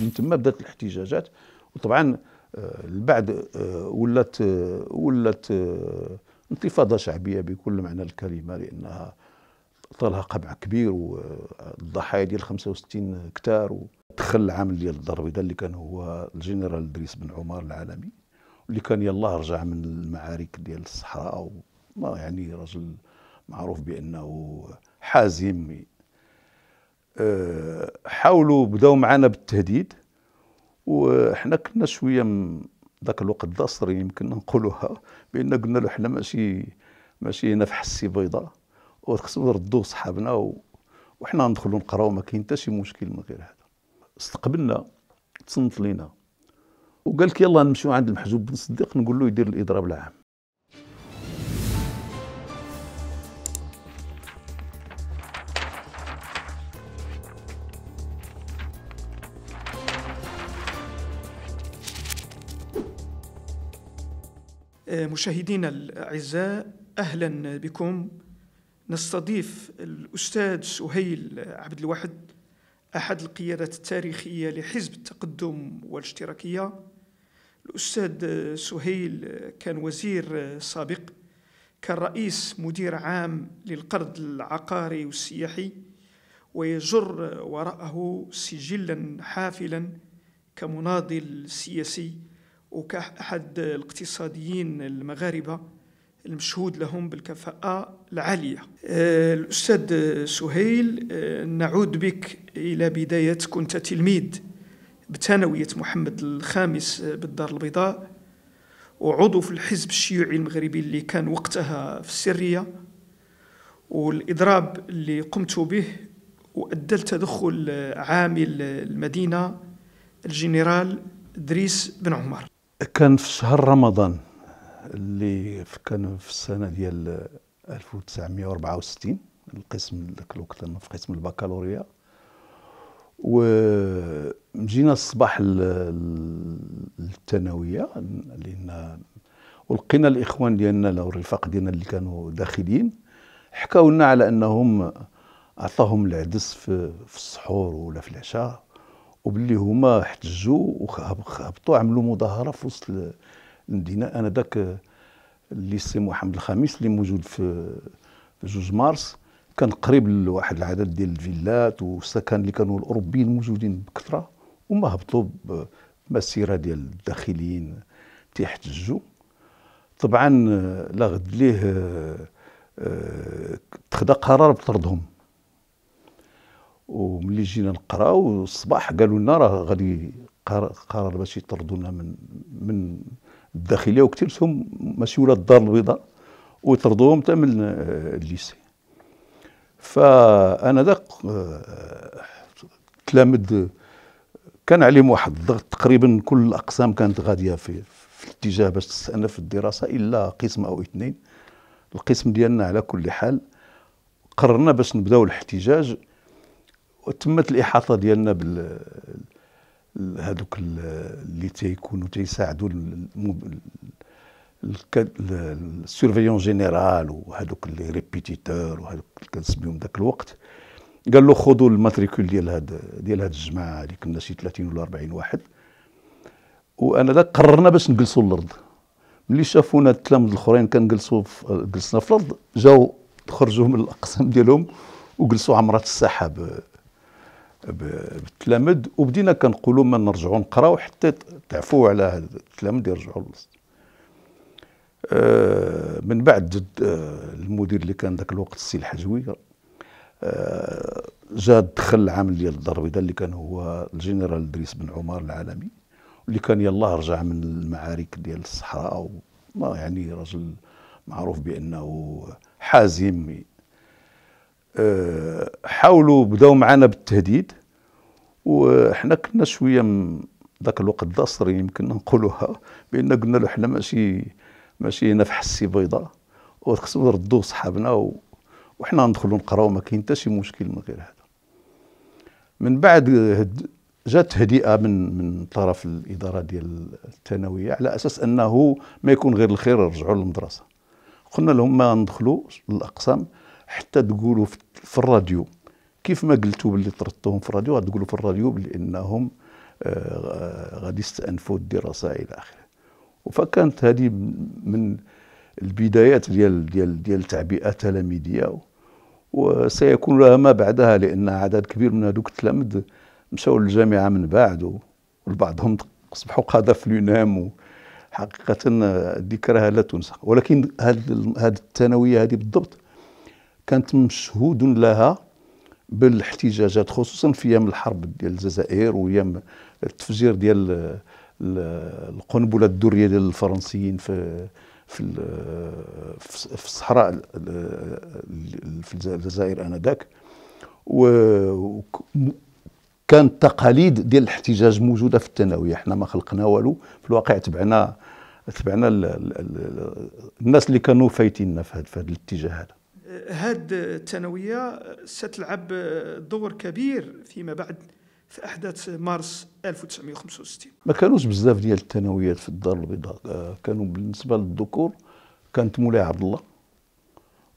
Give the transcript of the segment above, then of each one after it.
من تما بدات الاحتجاجات وطبعا آه، بعد آه، ولات آه، ولات انتفاضه شعبيه بكل معنى الكلمه لانها طالها قمع كبير والضحايا ديال 65 كتار ودخل العامل ديال الدار البيضاء اللي كان هو الجنرال دريس بن عمر العالمي اللي كان يلاه رجع من المعارك ديال الصحراء وما يعني رجل معروف بانه حازم آه، حاولوا بداو معنا بالتهديد وحنا كنا شويه ذاك الوقت ضاصر يمكن نقولوها بان قلنا له حنا ماشي ماشي هنا في حسي بيضاء وخصنا نردو صحابنا وحنا ندخلوا نقراو ما كاين حتى شي مشكل من غير هذا استقبلنا تصنت لينا وقال لك يلا نمشيو عند المحجوب بن صديق نقول له يدير الاضراب العام مشاهدينا الاعزاء اهلا بكم نستضيف الاستاذ سهيل عبد الواحد احد القيادات التاريخيه لحزب التقدم والاشتراكيه الاستاذ سهيل كان وزير سابق كان رئيس مدير عام للقرض العقاري والسياحي ويجر وراءه سجلا حافلا كمناضل سياسي وكأحد الاقتصاديين المغاربة المشهود لهم بالكفاءة العالية آه، الأستاذ سهيل آه، نعود بك إلى بداية كنت تلميذ بثانوية محمد الخامس بالدار البيضاء وعضو في الحزب الشيوعي المغربي اللي كان وقتها في السرية والإضراب اللي قمت به وأدى لتدخل عامل المدينة الجنرال دريس بن عمر كان في شهر رمضان اللي كان في السنه ديال 1964 القسم ذاك الوقت انا في قسم البكالوريا ومجينا الصباح للثانويه لان ولقينا الاخوان ديالنا الرفاق ديالنا اللي كانوا داخلين حكاو لنا على انهم عطاهم العدس في السحور ولا في العشاء وباللي هما احتجوا وهبطوا عملوا مظاهره في وسط المدينه انا ذاك اللي سي محمد الخامس اللي موجود في جوج مارس كان قريب لواحد العدد ديال الفيلات والسكن اللي كانوا الاوروبيين موجودين بكثره وما هبطوا بمسيره ديال الداخليين تيحتجوا طبعا لا غد ليه اه اه قرار بطردهم وملي جينا نقراو الصباح قالوا لنا راه غادي قرار باش يطردوا لنا من من الداخليه وكثيرتهم ماشي ولاد الدار البيضاء ويطردوهم حتى من الليسي فانا ذاك تلامد كان عليهم واحد الضغط تقريبا كل الاقسام كانت غاديه في, في الاتجاه باش تستأنف الدراسه الا قسم او اثنين القسم ديالنا على كل حال قررنا باش نبداو الاحتجاج وتمت الاحاطه ديالنا بال هذوك اللي تيكونوا تيساعدوا السيرفيون جينيرال وهذوك اللي ريبيتيتور وهذوك اللي كنسميهم ذاك الوقت قال له خذوا الماتريكول ديال هاد ديال هاد الجماعه اللي كنا شي 30 ولا 40 واحد وانا ذاك قررنا باش نجلسوا الارض ملي شافونا التلامذه الاخرين كنجلسوا جلسنا في الارض جاو خرجوا من الاقسام ديالهم وجلسوا عمرات السحاب بالتلامد وبدينا كنقولوا ما نرجعوا نقراو حتى تعفوا على التلامد يرجعوا للوسط آه، من بعد جد آه، المدير اللي كان ذاك الوقت السي الحجوي جاء آه، جا دخل العامل ديال الدار البيضاء اللي كان هو الجنرال ادريس بن عمر العالمي اللي كان يلاه رجع من المعارك ديال الصحراء ما يعني رجل معروف بانه حازم حاولوا بداو معنا بالتهديد وحنا كنا شويه ذاك الوقت ضاصر يمكن نقولوها بان قلنا له حنا ماشي ماشي هنا في حسي بيضاء وخصنا نردو صحابنا وحنا ندخلوا نقراو ما كاين حتى شي مشكل من غير هذا من بعد جات تهدئه من من طرف الاداره ديال الثانويه على اساس انه ما يكون غير الخير يرجعوا للمدرسه قلنا لهم ما ندخلوا الاقسام حتى تقولوا في الراديو كيف ما قلتوا باللي طردتهم في الراديو غتقولوا في الراديو بانهم انهم غادي يستأنفوا الدراسه الى اخره فكانت هذه من البدايات ديال ديال ديال تعبئه تلاميذيه وسيكون لها ما بعدها لان عدد كبير من هذوك التلامذ مشاو للجامعه من بعد والبعضهم اصبحوا قاده في اليونام حقيقه ذكرها لا تنسى ولكن هذه الثانويه هذه بالضبط كانت مشهود لها بالاحتجاجات خصوصا في ايام الحرب ديال الجزائر وايام التفجير ديال القنبله الدريه ديال الفرنسيين في في في الصحراء في الجزائر انذاك وكانت تقاليد ديال الاحتجاج موجوده في الثانويه حنا ما خلقنا والو في الواقع تبعنا تبعنا الناس اللي كانوا فايتيننا في هذا الاتجاه هذا هاد الثانوية ستلعب دور كبير فيما بعد في احداث مارس 1965 ما كانوش بزاف ديال الثانويات في الدار البيضاء آه، كانوا بالنسبه للذكور كانت مولاي عبد الله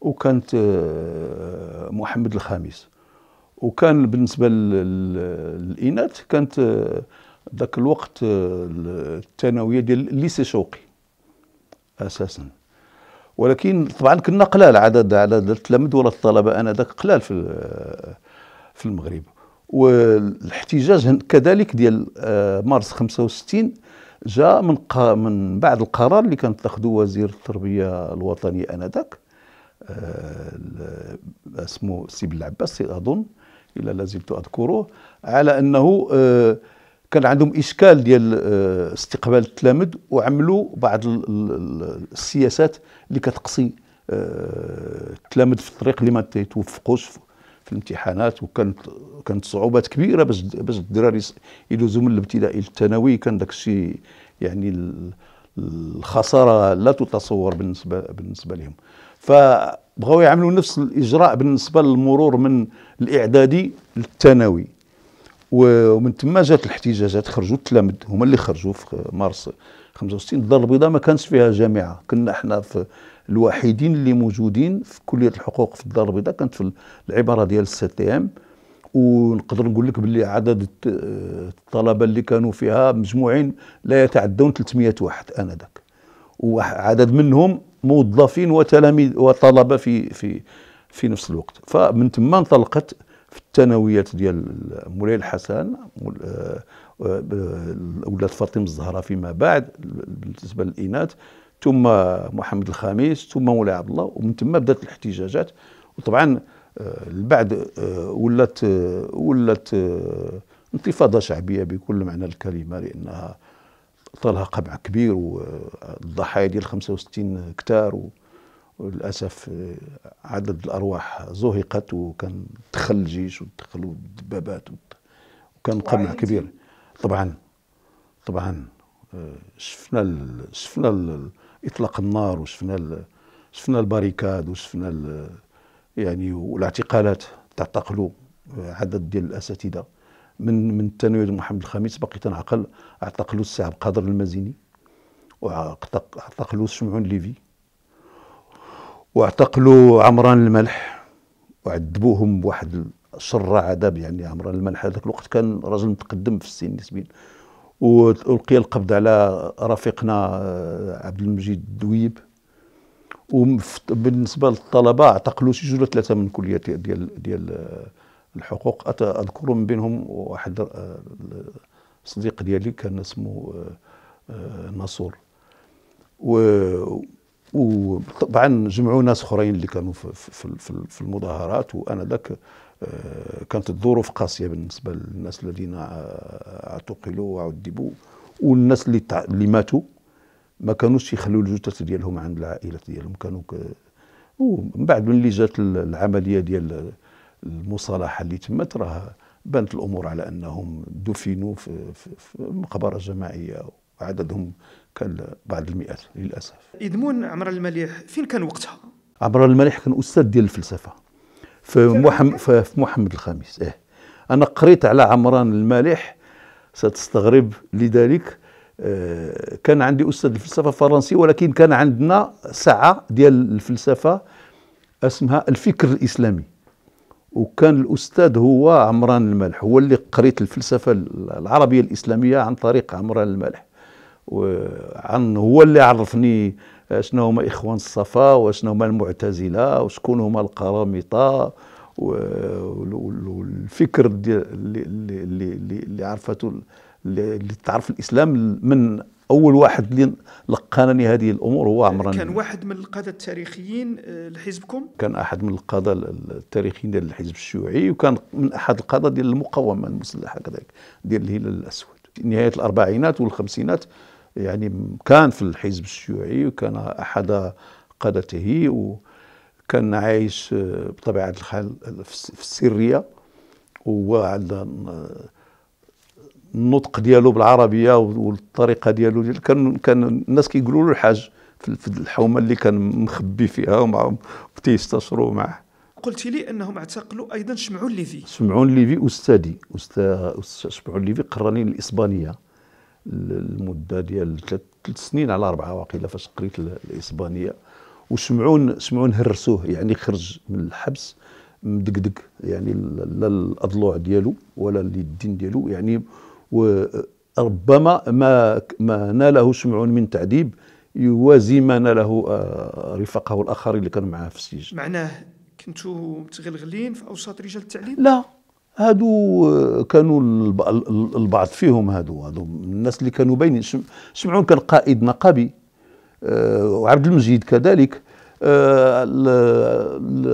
وكانت آه، محمد الخامس وكان بالنسبه للاناث كانت آه، ذاك الوقت الثانويه ديال الليسي شوقي اساسا ولكن طبعا كنا قلال عدد عدد التلاميذ ولا الطلبه انذاك قلال في في المغرب والاحتجاج كذلك ديال آه، مارس 65 جاء من من بعد القرار اللي كان تاخذه وزير التربيه الوطنيه انذاك آه، اسمه سي بن العباس اظن الا لازلت اذكره على انه آه، كان عندهم اشكال ديال آه، استقبال التلامذ وعملوا بعض السياسات اللي كتقصي آه، التلامذ في الطريق اللي ما تيتوفقوش في الامتحانات وكانت كانت صعوبات كبيره باش باش الدراري يدوزوا من الابتدائي للثانوي كان داك الشيء يعني الخساره لا تتصور بالنسبه بالنسبه لهم فبغاو يعملوا نفس الاجراء بالنسبه للمرور من الاعدادي للثانوي ومن تما جات الاحتجاجات خرجوا التلامذ هما اللي خرجوا في مارس 65 الدار البيضاء ما كانش فيها جامعه كنا احنا في الوحيدين اللي موجودين في كليه الحقوق في الدار البيضاء كانت في العباره ديال السي تي ام ونقدر نقول لك باللي عدد الطلبه اللي كانوا فيها مجموعين لا يتعدون 300 واحد انذاك وعدد منهم موظفين وتلاميذ وطلبه في في في نفس الوقت فمن ثم انطلقت في الثانويات ديال مولاي الحسن آه، آه، ولات فاطمه الزهراء فيما بعد بالنسبه للاناث ثم محمد الخامس ثم مولاي عبد الله ومن ثم بدات الاحتجاجات وطبعا آه، البعد ولات ولات انتفاضه شعبيه بكل معنى الكلمه لانها طالها قمع كبير والضحايا ديال 65 كتار و وللاسف آه، عدد الارواح زهقت وكان دخل الجيش ودخلوا الدبابات وكان قمع كبير طبعا طبعا آه، شفنا شفنا اطلاق النار وشفنا شفنا الباريكاد وشفنا يعني والاعتقالات تعتقلوا آه، عدد ديال الاساتذه من من التنوير محمد الخامس باقي تنعقل اعتقلوا السعب قادر المزيني واعتقلوا شمعون ليفي واعتقلوا عمران الملح وعذبوهم بواحد شر عذاب يعني عمران الملح هذاك الوقت كان رجل متقدم في السن نسبيا والقي القبض على رفيقنا آه، عبد المجيد الدويب وبالنسبه للطلبه اعتقلوا شي جوج ولا ثلاثه من الكليات ديال ديال آه، الحقوق اذكر من بينهم واحد آه، صديق ديالي كان اسمه ناصور وطبعا جمعوا ناس اخرين اللي كانوا في, في, في, في المظاهرات وانا ذاك آه، كانت الظروف قاسيه بالنسبه للناس الذين آه، اعتقلوا وعذبوا والناس اللي اللي ماتوا ما كانوش يخلوا الجثث ديالهم عند العائله ديالهم كانوا ك... ومن بعد ملي جات العمليه ديال المصالحه اللي تمت راه بانت الامور على انهم دفنوا في, في, في مقبره جماعيه وعددهم كان بعد المئات للاسف ادمون عمر المليح فين كان وقتها عمر المليح كان استاذ ديال الفلسفه في محمد في محمد الخامس اه انا قريت على عمران المليح ستستغرب لذلك آه، كان عندي استاذ الفلسفه فرنسي ولكن كان عندنا ساعه ديال الفلسفه اسمها الفكر الاسلامي وكان الاستاذ هو عمران المالح هو اللي قريت الفلسفه العربيه الاسلاميه عن طريق عمران المالح وعن هو اللي عرفني شنو هما اخوان الصفا وشنو هما المعتزله وشكون هما القرامطه والفكر اللي اللي اللي عرفته اللي تعرف الاسلام من اول واحد اللي لقانني هذه الامور هو عمران كان واحد من القاده التاريخيين آه، لحزبكم كان احد من القاده التاريخيين ديال الحزب الشيوعي وكان من احد القاده ديال المقاومه المسلحه كذلك ديال الهلال الاسود نهايه الاربعينات والخمسينات يعني كان في الحزب الشيوعي وكان أحد قادته وكان عايش بطبيعة الحال في السرية وعلى النطق ديالو بالعربية والطريقة ديالو كان كان الناس كيقولوا له الحاج في الحومة اللي كان مخبي فيها ومعهم تيستشروا معه قلت لي انهم اعتقلوا ايضا شمعون ليفي شمعون ليفي استاذي استاذ شمعون ليفي قراني الاسبانيه المده ديال ثلاث سنين على اربعه واقيلا فاش قريت الاسبانيه وسمعون سمعون هرسوه يعني خرج من الحبس مدقدق يعني لا الاضلوع ديالو ولا اليدين ديالو يعني وربما ما ما ناله سمعون من تعذيب يوازي ما ناله آه، رفاقه الاخرين اللي كانوا معاه في السجن معناه كنتوا متغلغلين في اوساط رجال التعليم لا هادو آه، كانوا البعض فيهم هادو هادو الناس اللي كانوا باينين سمعون كان قائد نقابي آه، وعبد المجيد كذلك آه،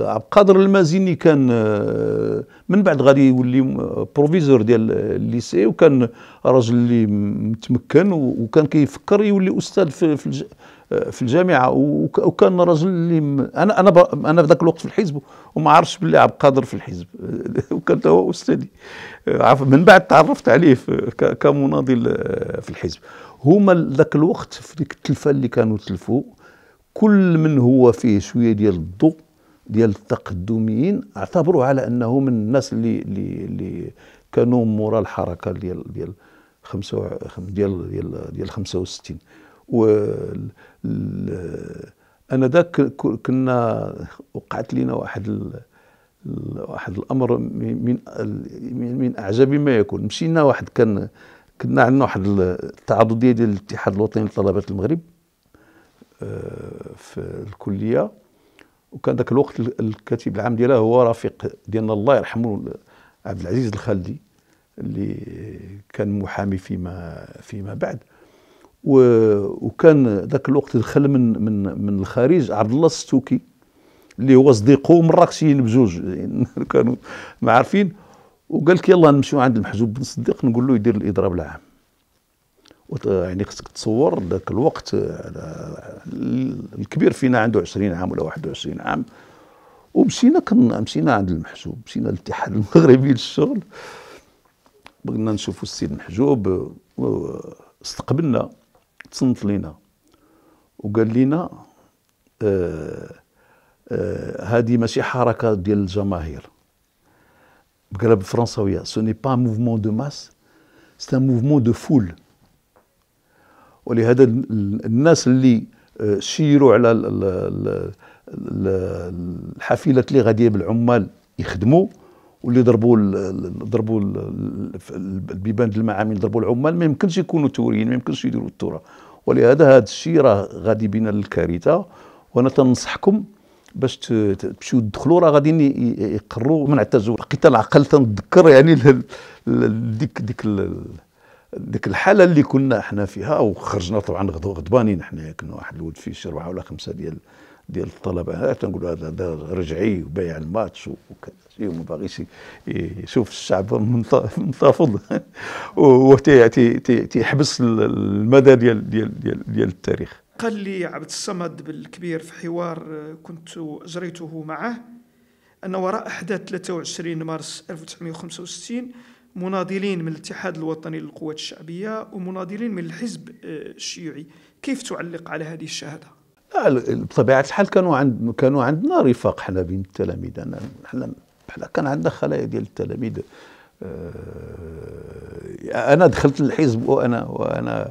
عبد القادر المازيني كان من بعد غادي يولي بروفيزور ديال الليسي وكان رجل اللي متمكن وكان كيفكر يولي استاذ في في الجامعه وكان رجل اللي انا انا انا في ذاك الوقت في الحزب وما عرفش باللي عبد القادر في الحزب وكان هو استاذي من بعد تعرفت عليه كمناضل آه، في الحزب هما ذاك الوقت في ديك التلفه اللي كانوا تلفوا كل من هو فيه شويه ديال الضوء ديال التقدميين اعتبروا على انه من الناس اللي اللي اللي كانوا مورا الحركه ديال ديال 5 ديال ديال ديال 65 و انا ذاك كنا وقعت لنا واحد واحد الامر من من اعجب ما يكون مشينا واحد كان كنا عندنا واحد التعاضديه ديال الاتحاد الوطني لطلبه المغرب آه، في الكليه وكان ذاك الوقت الكاتب العام ديالها هو رفيق ديالنا الله يرحمه عبد العزيز الخالدي اللي كان محامي فيما فيما بعد وكان ذاك الوقت دخل من من من الخارج عبد الله الستوكي اللي هو صديقه مراكشيين بجوج كانوا معارفين وقال لك يلا نمشيو عند المحجوب بن صديق نقول له يدير الاضراب العام يعني خصك تصور ذاك الوقت الكبير فينا عنده 20 عام ولا 21 عام ومشينا كن مشينا عند المحجوب مشينا للاتحاد المغربي للشغل بغينا نشوفوا السيد محجوب استقبلنا تصنت لينا وقال لينا آه آه هذه ماشي حركه ديال الجماهير قال بالفرنساويه سو ني با موفمون دو ماس سي ان موفمون دو فول ولهذا الناس اللي آه، شيروا على الحافلات اللي غاديه بالعمال يخدموا واللي ضربوا ضربوا البيبان المعامل ضربوا العمال ما يمكنش يكونوا ثوريين ما يمكنش يديروا الثوره ولهذا هذا الشيء راه غادي بينا للكارثه وانا تنصحكم باش تمشيو تدخلوا راه غادي يقروا منع التزوج لقيت العقل تنذكر يعني ديك ديك ديك الحاله اللي كنا احنا فيها وخرجنا طبعا غضبانين احنا كنا واحد الولد فيه شي اربعه ولا خمسه ديال ديال الطلبه لا تنقول هذا رجعي وبيع الماتش وكذا هما باغي يشوف الشعب منتفض تيحبس المدى ديال ديال ديال, ديال التاريخ قال لي عبد الصمد بالكبير في حوار آه، كنت اجريته معه ان وراء احداث 23 مارس 1965 مناضلين من الاتحاد الوطني للقوات الشعبيه ومناضلين من الحزب آه، الشيوعي كيف تعلق على هذه الشهاده بطبيعه الحال كانوا عند كانوا عندنا رفاق حنا بين التلاميذ انا حنا حنا كان عندنا خلايا ديال التلاميذ آه، انا دخلت للحزب وانا وانا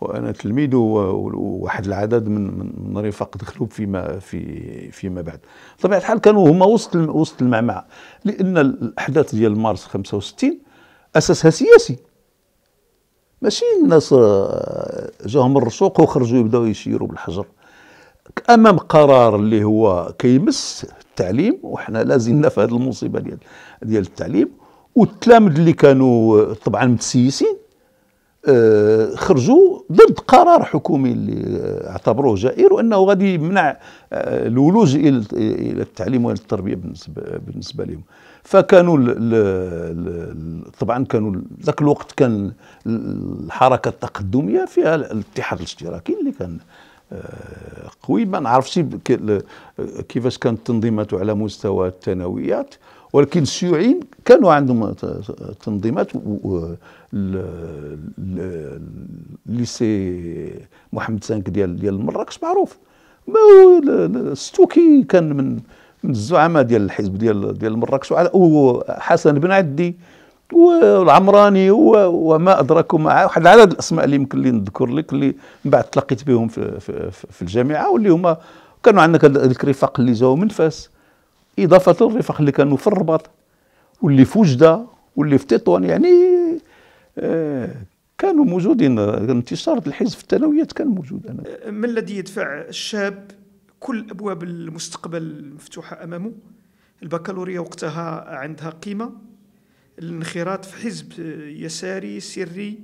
وانا تلميذ وواحد العدد من من, من رفاق دخلوا فيما في فيما بعد بطبيعه الحال كانوا هما وسط وسط المعمعه لان الاحداث ديال مارس 65 اساسها سياسي ماشي الناس آه، جاهم الرسوق وخرجوا يبداو يشيروا بالحجر امام قرار اللي هو كيمس التعليم وحنا لازلنا في هذه المصيبه ديال ديال التعليم والتلامذ اللي كانوا طبعا متسيسين آه، خرجوا ضد قرار حكومي اللي اعتبروه جائر وانه غادي يمنع آه، الولوج الى التعليم والتربيه بالنسبه بالنسبه لهم فكانوا الـ الـ الـ طبعا كانوا ذاك الوقت كان الحركه التقدميه فيها الاتحاد الاشتراكي اللي كان قوي ما نعرفش كيفاش كانت تنظيماته على مستوى الثانويات ولكن الشيوعيين كانوا عندهم تنظيمات الليسي محمد سانك ديال ديال مراكش معروف ما كان من من الزعماء ديال الحزب ديال ديال مراكش وحسن بن عدي والعمراني وما ادراك معه واحد العدد الاسماء اللي يمكن لي نذكر لك اللي من بعد تلاقيت بهم في, في, في الجامعه واللي هما كانوا عندنا كذلك الرفاق اللي جاوا من فاس اضافه للرفاق اللي كانوا في الرباط واللي في وجده واللي في تطوان يعني آه، كانوا موجودين انتشار الحزب في الثانويات كان موجود أنا. ما الذي يدفع الشاب كل ابواب المستقبل مفتوحه امامه البكالوريا وقتها عندها قيمه الانخراط في حزب يساري سري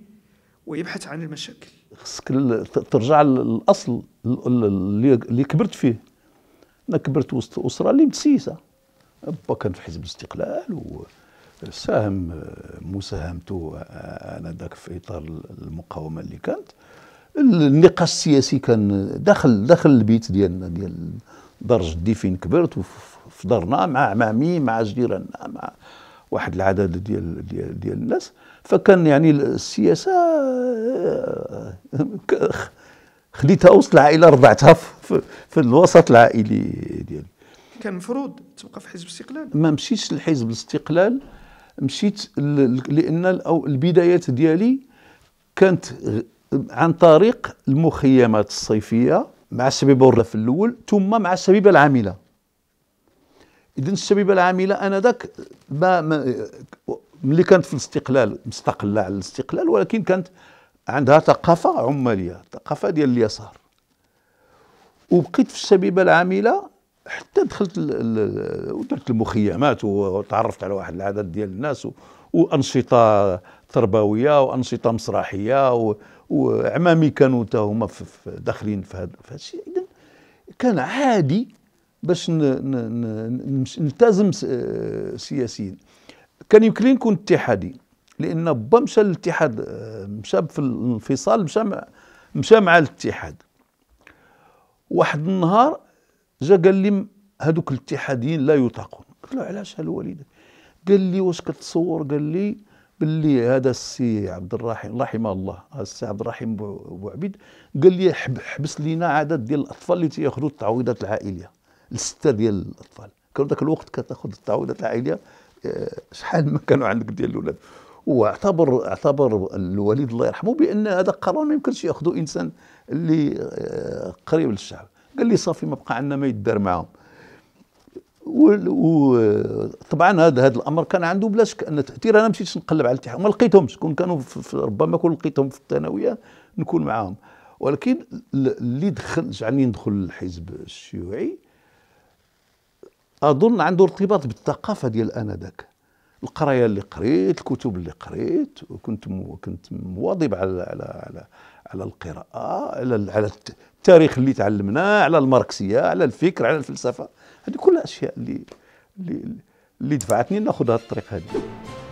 ويبحث عن المشاكل خصك ترجع للاصل اللي كبرت فيه انا كبرت وسط اسره اللي متسيسه با كان في حزب الاستقلال وساهم مساهمته انذاك في اطار المقاومه اللي كانت النقاش السياسي كان داخل داخل البيت ديالنا ديال دار جدي فين كبرت وفي دارنا مع عمامي مع جيراننا مع واحد العدد ديال ديال ديال الناس فكان يعني السياسه آه، خديتها وسط العائله رضعتها في, في الوسط العائلي ديالي كان مفروض تبقى في حزب الاستقلال ما مشيتش لحزب الاستقلال مشيت لان البدايات ديالي كانت عن طريق المخيمات الصيفيه مع الشبيبه في الاول ثم مع الشبيبه العامله اذا الشبيبه العامله انا ذاك ما, ما ملي كانت في الاستقلال مستقله على الاستقلال ولكن كانت عندها ثقافه عماليه ثقافه ديال اليسار وبقيت في الشبيبه العامله حتى دخلت ودرت المخيمات وتعرفت على واحد العدد ديال الناس وانشطه تربويه وانشطه مسرحيه وعمامي كانوا حتى هما داخلين في هذا الشيء اذا كان عادي باش نلتزم سياسيا كان يمكن لي نكون اتحادي لان با مشى للاتحاد آه، مشى في الانفصال مشى مع مشى مع الاتحاد واحد النهار جا قال لي هذوك الاتحاديين لا يطاقون قلت له علاش هالوليد قال لي واش كتصور قال لي باللي هذا السي عبد الرحيم رحمه الله السي عبد الرحيم بو عبيد قال لي حبس لينا عدد ديال الاطفال اللي تياخذوا التعويضات العائليه لستة ديال الاطفال كانوا ذاك الوقت كتاخذ التعويضات العائليه آه، شحال ما كانوا عندك ديال الاولاد واعتبر اعتبر الوالد الله يرحمه بان هذا قرار ما يمكنش ياخذه انسان اللي آه، قريب للشعب قال لي صافي ما بقى عندنا ما يدار معاهم وطبعا هذا هذا الامر كان عنده بلا شك ان تاثير انا مشيت نقلب على الاتحاد ما لقيتهمش كون كانوا في ربما كون لقيتهم في الثانويه نكون معاهم ولكن اللي دخل جعلني ندخل الحزب الشيوعي اظن عنده ارتباط بالثقافه ديال انا ذاك القرايه اللي قريت الكتب اللي قريت وكنت مو كنت مواظب على على على على القراءه على على التاريخ اللي تعلمناه على الماركسيه على الفكر على الفلسفه هذه كلها اشياء اللي اللي اللي دفعتني ناخذ هذه الطريق هذه